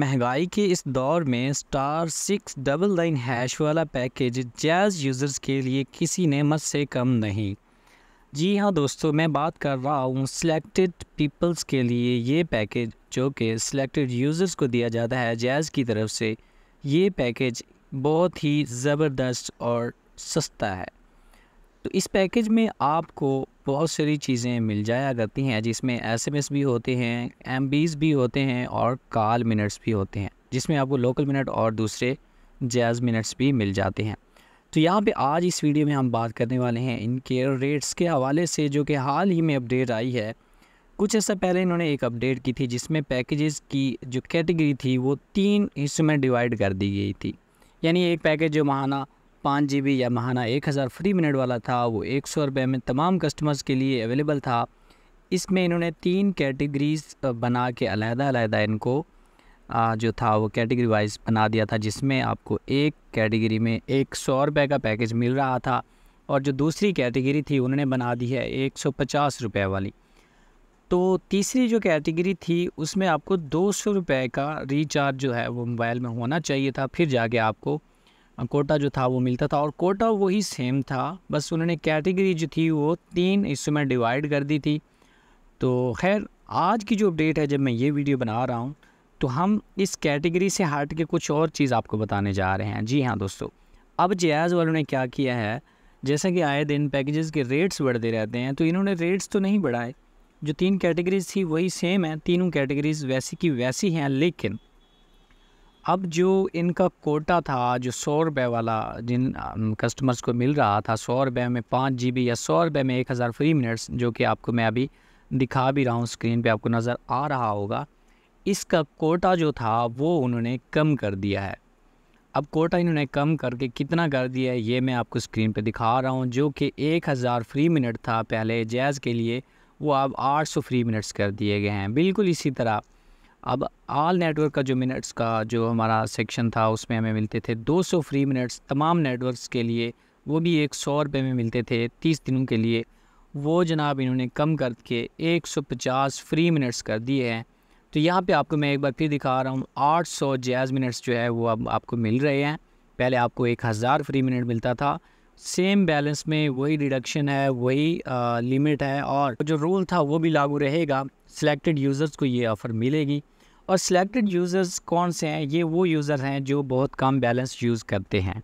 महंगाई के इस दौर में star six double line hash वाला पैकेज जैज़ यूज़र्स के लिए किसी ने मत से कम नहीं जी हाँ दोस्तों मैं बात कर रहा हूँ सिलेक्टेड पीपल्स के लिए ये पैकेज जो कि सिलेक्टेड यूज़र्स को दिया जाता है जैज़ की तरफ से ये पैकेज बहुत ही ज़बरदस्त और सस्ता है तो इस पैकेज में आपको बहुत सारी चीज़ें मिल जाया करती हैं जिसमें एसएमएस भी होते हैं एम भी होते हैं और कॉल मिनट्स भी होते हैं जिसमें आपको लोकल मिनट और दूसरे जैज़ मिनट्स भी मिल जाते हैं तो यहाँ पे आज इस वीडियो में हम बात करने वाले हैं इनके रेट्स के हवाले से जो कि हाल ही में अपडेट आई है कुछ ऐसा पहले इन्होंने एक अपडेट की थी जिसमें पैकेजेस की जो कैटेगरी थी वो तीन हिस्सों में डिवाइड कर दी गई थी यानी एक पैकेज जो महाना पाँच जी बी या महाना एक हज़ार फ्री मिनट वाला था वो एक सौ रुपये में तमाम कस्टमर्स के लिए अवेलेबल था इसमें इन्होंने तीन कैटेगरीज बना के अलहदा अलहदा इनको जो था वो कैटेगरी वाइज बना दिया था जिसमें आपको एक कैटेगरी में एक सौ रुपये का पैकेज मिल रहा था और जो दूसरी कैटेगरी थी उन्होंने बना दी है एक सौ पचास रुपये वाली तो तीसरी जो कैटेगरी थी उसमें आपको दो सौ रुपये का रिचार्ज जो है वो मोबाइल में होना चाहिए था फिर जाके आपको कोटा जो था वो मिलता था और कोटा वही सेम था बस उन्होंने कैटेगरी जो थी वो तीन हिस्सों में डिवाइड कर दी थी तो खैर आज की जो अपडेट है जब मैं ये वीडियो बना रहा हूँ तो हम इस कैटेगरी से हट के कुछ और चीज़ आपको बताने जा रहे हैं जी हाँ दोस्तों अब जयाज़ वालों ने क्या किया है जैसा कि आए दिन पैकेजेस के रेट्स बढ़ते रहते हैं तो इन्होंने रेट्स तो नहीं बढ़ाए जो तीन कैटेगरीज थी वही सेम है तीनों कैटेगरीज वैसी की वैसी हैं लेकिन अब जो इनका कोटा था जो सौ रुपये वाला जिन कस्टमर्स को मिल रहा था सौ रुपये में पाँच जी या सौ रुपये में एक हज़ार फ्री मिनट्स जो कि आपको मैं अभी दिखा भी रहा हूँ स्क्रीन पे आपको नज़र आ रहा होगा इसका कोटा जो था वो उन्होंने कम कर दिया है अब कोटा इन्होंने कम करके कितना कर दिया है ये मैं आपको स्क्रीन पे दिखा रहा हूँ जो कि एक हज़ार फ्री मिनट था पहले जैज़ के लिए वो अब आठ सौ फ्री मिनट्स कर दिए गए हैं बिल्कुल इसी तरह अब आल नेटवर्क का जो मिनट्स का जो हमारा सेक्शन था उसमें हमें मिलते थे 200 फ्री मिनट्स तमाम नेटवर्क्स के लिए वो भी एक सौ रुपये में मिलते थे तीस दिनों के लिए वो जनाब इन्होंने कम करके 150 फ्री मिनट्स कर दिए हैं तो यहाँ पे आपको मैं एक बार फिर दिखा रहा हूँ 800 सौ मिनट्स जो है वो अब आपको मिल रहे हैं पहले आपको एक हज़ार फ्री मिनट मिलता था सेम बैलेंस में वही डिडक्शन है वही लिमिट है और जो रूल था वो भी लागू रहेगा सिलेक्टेड यूज़र्स को ये ऑफ़र मिलेगी और सिलेक्टेड यूज़र्स कौन से हैं ये वो यूज़र हैं जो बहुत कम बैलेंस यूज़ करते हैं